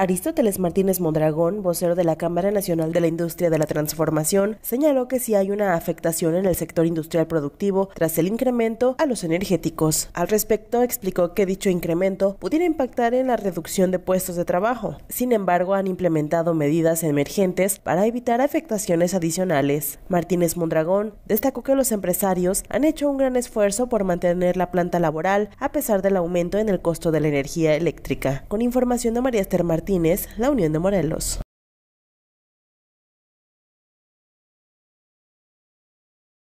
Aristóteles Martínez Mondragón, vocero de la Cámara Nacional de la Industria de la Transformación, señaló que si sí hay una afectación en el sector industrial productivo tras el incremento a los energéticos. Al respecto, explicó que dicho incremento pudiera impactar en la reducción de puestos de trabajo. Sin embargo, han implementado medidas emergentes para evitar afectaciones adicionales. Martínez Mondragón destacó que los empresarios han hecho un gran esfuerzo por mantener la planta laboral a pesar del aumento en el costo de la energía eléctrica. Con información de María Esther Martínez, La Unión de Morelos.